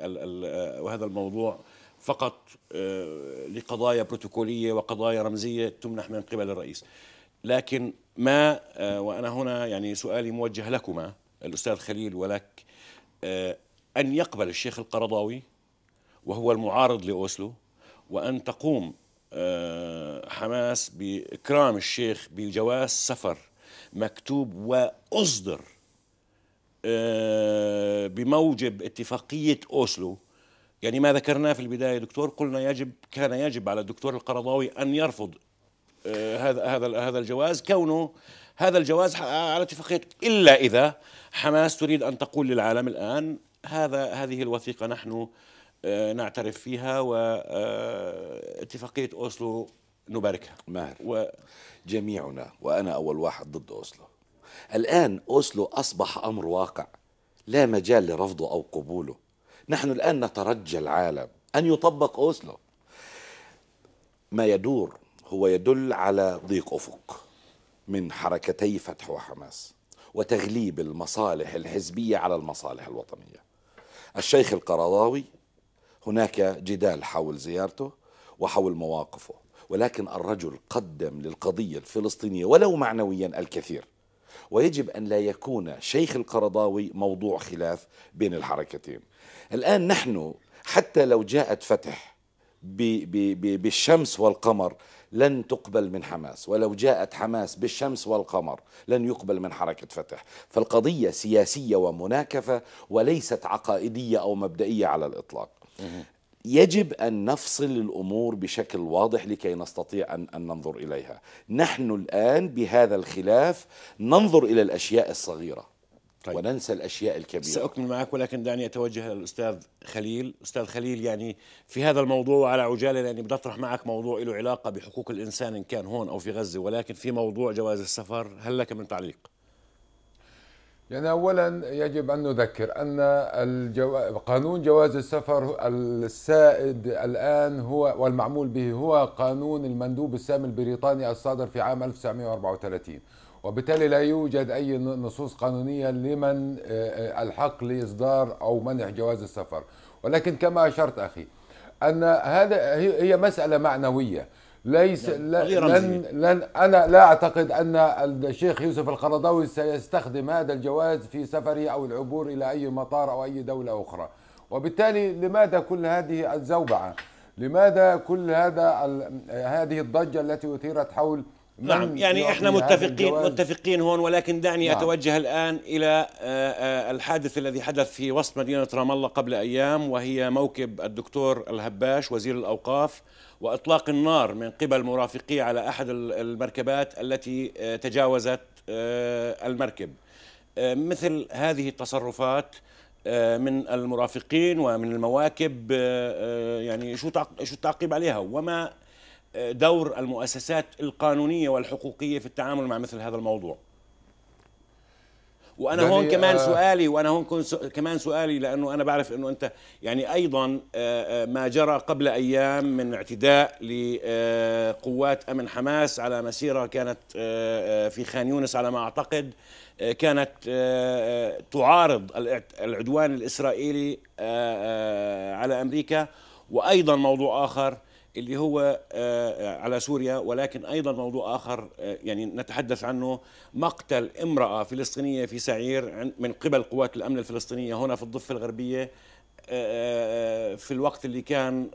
وهذا الموضوع فقط آه، لقضايا بروتوكوليه وقضايا رمزيه تمنح من قبل الرئيس لكن ما وانا هنا يعني سؤالي موجه لكما الاستاذ خليل ولك ان يقبل الشيخ القرضاوي وهو المعارض لأوسلو وأن تقوم آه، حماس بإكرام الشيخ بجواز سفر مكتوب وأصدر آه، بموجب اتفاقية أوسلو يعني ما ذكرناه في البداية دكتور قلنا يجب كان يجب على الدكتور القرضاوي أن يرفض آه، هذا هذا هذا الجواز كونه هذا الجواز على اتفاقية إلا إذا حماس تريد أن تقول للعالم الآن هذا هذه الوثيقة نحن آه، نعترف فيها واتفاقية آه، أوسلو نباركها ماهر و... جميعنا وأنا أول واحد ضد أوسلو الآن أوسلو أصبح أمر واقع لا مجال لرفضه أو قبوله نحن الآن نترجى العالم أن يطبق أوسلو ما يدور هو يدل على ضيق أفق من حركتي فتح وحماس وتغليب المصالح الحزبية على المصالح الوطنية الشيخ القرضاوي هناك جدال حول زيارته وحول مواقفه ولكن الرجل قدم للقضية الفلسطينية ولو معنويا الكثير ويجب أن لا يكون شيخ القرضاوي موضوع خلاف بين الحركتين الآن نحن حتى لو جاءت فتح بالشمس والقمر لن تقبل من حماس ولو جاءت حماس بالشمس والقمر لن يقبل من حركة فتح فالقضية سياسية ومناكفة وليست عقائدية أو مبدئية على الإطلاق يجب أن نفصل الأمور بشكل واضح لكي نستطيع أن, أن ننظر إليها نحن الآن بهذا الخلاف ننظر إلى الأشياء الصغيرة طيب. وننسى الأشياء الكبيرة سأكمل معك ولكن دعني أتوجه للأستاذ خليل أستاذ خليل يعني في هذا الموضوع على عجالة لأني بدي أطرح معك موضوع له علاقة بحقوق الإنسان إن كان هون أو في غزة ولكن في موضوع جواز السفر هل لك من تعليق؟ يعني اولا يجب ان نذكر ان الجو... قانون جواز السفر السائد الان هو والمعمول به هو قانون المندوب السامي البريطاني الصادر في عام 1934 وبالتالي لا يوجد اي نصوص قانونيه لمن الحق لاصدار او منع جواز السفر ولكن كما اشرت اخي ان هذا هي مساله معنويه ليس يعني لن, لن انا لا اعتقد ان الشيخ يوسف القرضاوي سيستخدم هذا الجواز في سفره او العبور الى اي مطار او اي دوله اخرى وبالتالي لماذا كل هذه الزوبعه لماذا كل هذا هذه الضجه التي اثيرت حول نعم يعني احنا متفقين متفقين هون ولكن دعني نعم. اتوجه الان الى آه، آه، الحادث الذي حدث في وسط مدينه رام الله قبل ايام وهي موكب الدكتور الهباش وزير الاوقاف واطلاق النار من قبل مرافقيه على احد المركبات التي آه، تجاوزت آه، المركب آه، مثل هذه التصرفات من المرافقين ومن المواكب يعني شو شو التعقيب عليها وما دور المؤسسات القانونيه والحقوقيه في التعامل مع مثل هذا الموضوع وانا يعني هون كمان آه سؤالي وانا هون كمان سؤالي لانه انا بعرف انه انت يعني ايضا آه، آه، ما جرى قبل ايام من اعتداء لقوات آه، امن حماس على مسيره كانت في خان يونس على ما اعتقد كانت تعارض العدوان الاسرائيلي على امريكا وايضا موضوع اخر اللي هو آه، على سوريا ولكن ايضا موضوع اخر آه، يعني نتحدث عنه مقتل امراه فلسطينيه في سعير من قبل قوات الامن الفلسطينيه هنا في الضفه الغربيه آه، في الوقت اللي كان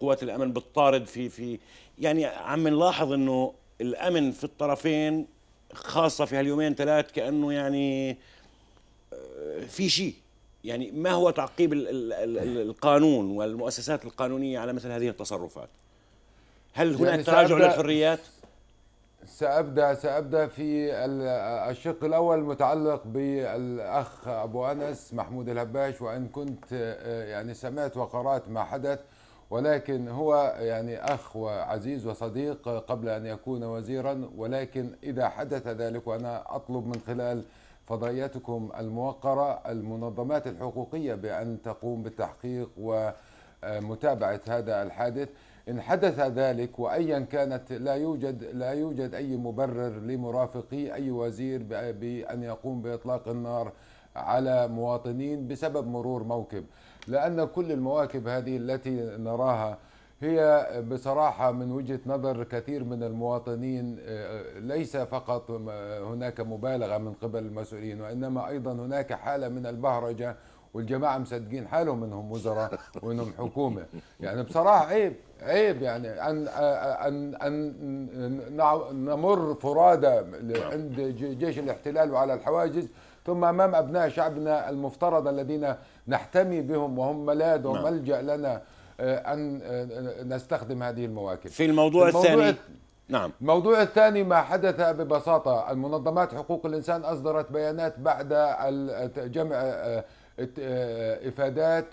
قوات الامن بتطارد في في يعني عم نلاحظ انه الامن في الطرفين خاصه في هاليومين ثلاث كانه يعني في شيء يعني ما هو تعقيب القانون والمؤسسات القانونيه على مثل هذه التصرفات؟ هل يعني هناك يعني تراجع للحريات؟ سأبدأ سأبدأ في الشق الأول المتعلق بالأخ أبو أنس محمود الهباش وإن كنت آه، يعني سمعت وقرأت ما حدث ولكن هو يعني أخ وعزيز وصديق قبل أن يكون وزيرا ولكن إذا حدث ذلك وأنا أطلب من خلال فضائياتكم الموقرة المنظمات الحقوقية بأن تقوم بالتحقيق و متابعة هذا الحادث إن حدث ذلك وأيا كانت لا يوجد لا يوجد أي مبرر لمرافقي أي وزير بأن يقوم بإطلاق النار على مواطنين بسبب مرور موكب لأن كل المواكب هذه التي نراها هي بصراحة من وجهة نظر كثير من المواطنين آه، ليس فقط هناك مبالغة من قبل المسؤولين وإنما أيضا هناك حالة من البهرجة والجماعه مصدقين حالهم انهم وزراء وانهم حكومه يعني بصراحه عيب عيب يعني ان ان ان نمر فرادى عند جيش الاحتلال وعلى الحواجز ثم امام ابناء شعبنا المفترض الذين نحتمي بهم وهم ملاذ نعم. وملجا لنا آه، ان آه، نستخدم هذه المواكب في الموضوع, الموضوع الثاني نعم الموضوع الثاني ما حدث ببساطة المنظمات حقوق الإنسان أصدرت بيانات بعد جمع آه، آه، افادات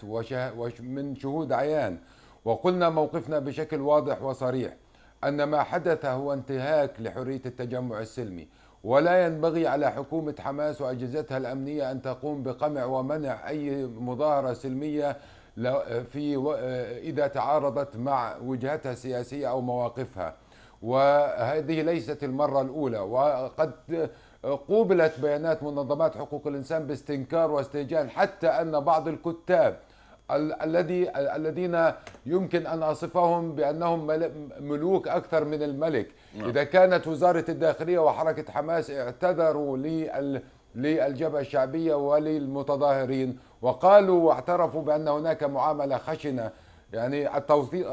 ومن شهود عيان وقلنا موقفنا بشكل واضح وصريح ان ما حدث هو انتهاك لحريه التجمع السلمي ولا ينبغي على حكومه حماس واجهزتها الامنيه ان تقوم بقمع ومنع اي مظاهره سلميه في آه، اذا تعارضت مع وجهتها السياسيه او مواقفها وهذه ليست المره الاولى وقد قوبلت بيانات منظمات حقوق الانسان باستنكار واستهجان حتى ان بعض الكتاب الذي الذين يمكن ان اصفهم بانهم ملوك اكثر من الملك نعم. اذا كانت وزاره الداخليه وحركه حماس اعتذروا للجبهه الشعبيه وللمتظاهرين وقالوا واعترفوا بان هناك معامله خشنه يعني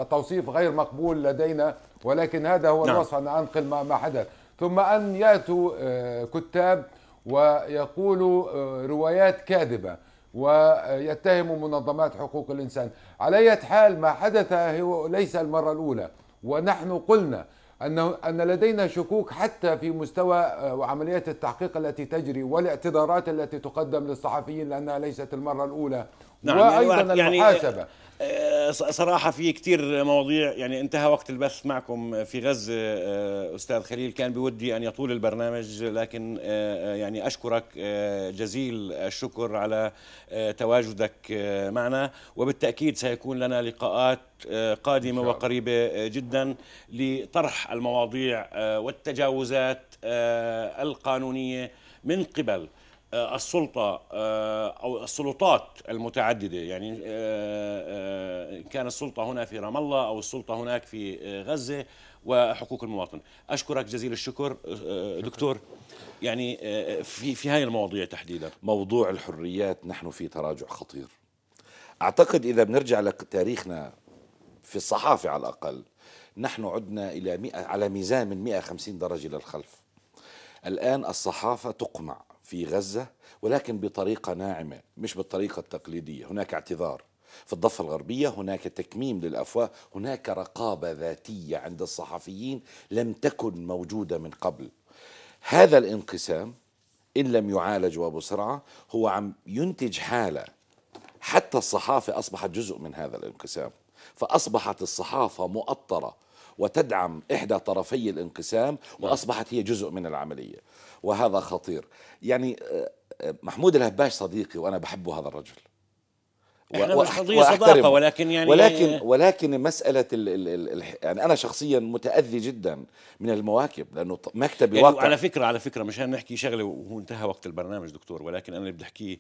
التوصيف غير مقبول لدينا ولكن هذا هو نعم. الوصف انا انقل ما حدث ثم أن يأتوا آه، كتاب ويقولوا آه، روايات كاذبة ويتهموا منظمات حقوق الإنسان على أي حال ما حدث هو ليس المرة الأولى ونحن قلنا أنه أن لدينا شكوك حتى في مستوى وعمليات آه، التحقيق التي تجري والاعتذارات التي تقدم للصحفيين لأنها ليست المرة الأولى نعم يعني وأيضا يعني المحاسبة يعني آه، صراحة في كثير مواضيع يعني انتهى وقت البث معكم في غزة آه، أستاذ خليل كان بودي أن يطول البرنامج لكن آه، يعني أشكرك جزيل الشكر على تواجدك معنا وبالتأكيد سيكون لنا لقاءات قادمة وقريبة جدا لطرح المواضيع والتجاوزات القانونية من قبل آه، السلطة آه، أو السلطات المتعددة يعني آه، كان السلطة هنا في رام الله أو السلطة هناك في غزة وحقوق المواطن أشكرك جزيل الشكر دكتور يعني في في هاي المواضيع تحديدا موضوع الحريات نحن في تراجع خطير أعتقد إذا بنرجع لتاريخنا في الصحافة على الأقل نحن عدنا إلى 100 على ميزان من 150 درجة للخلف الآن الصحافة تقمع في غزة ولكن بطريقة ناعمة مش بالطريقة التقليدية هناك اعتذار في الضفة الغربية هناك تكميم للأفواه هناك رقابة ذاتية عند الصحفيين لم تكن موجودة من قبل هذا الانقسام إن لم يعالج وبسرعة هو عم ينتج حالة حتى الصحافة أصبحت جزء من هذا الانقسام فأصبحت الصحافة مؤطرة وتدعم إحدى طرفي الانقسام نعم. وأصبحت هي جزء من العملية وهذا خطير يعني آه، آه، محمود الهباش صديقي وأنا بحب هذا الرجل احنا مش قضيه صداقه ولكن يعني ولكن ولكن مساله الـ الـ الـ يعني انا شخصيا متاذي جدا من المواكب لانه مكتبي يعني واقع على فكره على فكره مشان نحكي شغله وانتهى وقت البرنامج دكتور ولكن انا اللي بدي احكيه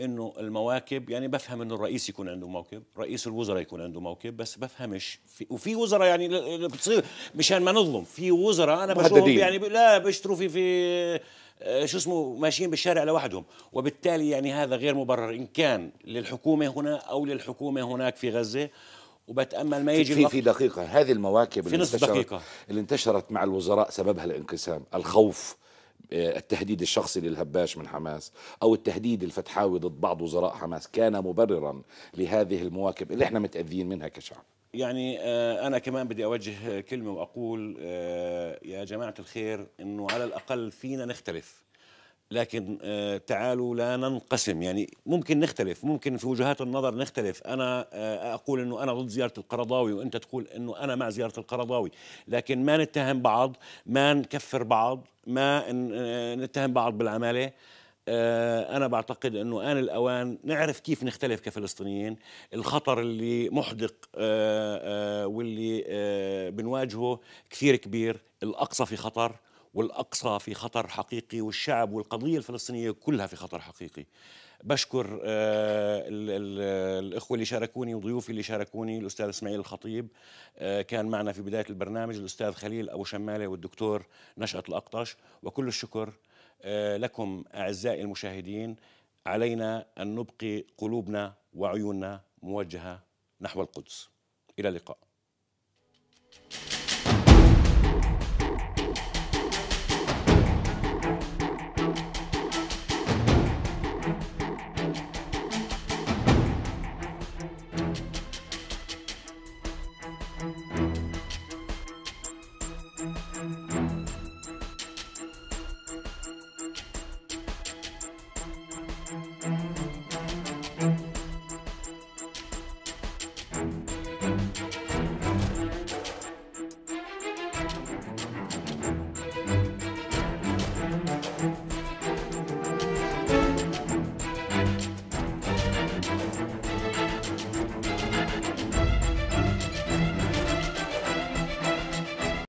انه المواكب يعني بفهم انه الرئيس يكون عنده موكب رئيس الوزراء يكون عنده موكب بس بفهمش في وفي وزراء يعني بتصير مشان ما نظلم في وزراء انا بشوفهم يعني لا بيشتروا في في آه، شو اسمه ماشيين بالشارع لوحدهم وبالتالي يعني هذا غير مبرر ان كان للحكومه هنا او للحكومه هناك في غزه وبتامل ما يجي في في دقيقه هذه المواكب في اللي انتشرت دقيقة. اللي انتشرت مع الوزراء سببها الانقسام الخوف آه، التهديد الشخصي للهباش من حماس أو التهديد الفتحاوي ضد بعض وزراء حماس كان مبررا لهذه المواكب اللي احنا متأذين منها كشعب يعني آه، أنا كمان بدي أوجه كلمة وأقول آه، يا جماعة الخير أنه على الأقل فينا نختلف لكن آه، تعالوا لا ننقسم يعني ممكن نختلف ممكن في وجهات النظر نختلف أنا آه، أقول أنه أنا ضد زيارة القرضاوي وأنت تقول أنه أنا مع زيارة القرضاوي لكن ما نتهم بعض ما نكفر بعض ما آه، نتهم بعض بالعمالة أنا بعتقد أنه آن الأوان نعرف كيف نختلف كفلسطينيين الخطر اللي محدق واللي بنواجهه كثير كبير الأقصى في خطر والاقصى في خطر حقيقي والشعب والقضيه الفلسطينيه كلها في خطر حقيقي. بشكر آه، الاخوه اللي شاركوني وضيوفي اللي شاركوني الاستاذ اسماعيل الخطيب آه، كان معنا في بدايه البرنامج الاستاذ خليل ابو شماله والدكتور نشأت الاقطش وكل الشكر آه، لكم اعزائي المشاهدين علينا ان نبقي قلوبنا وعيوننا موجهه نحو القدس الى اللقاء.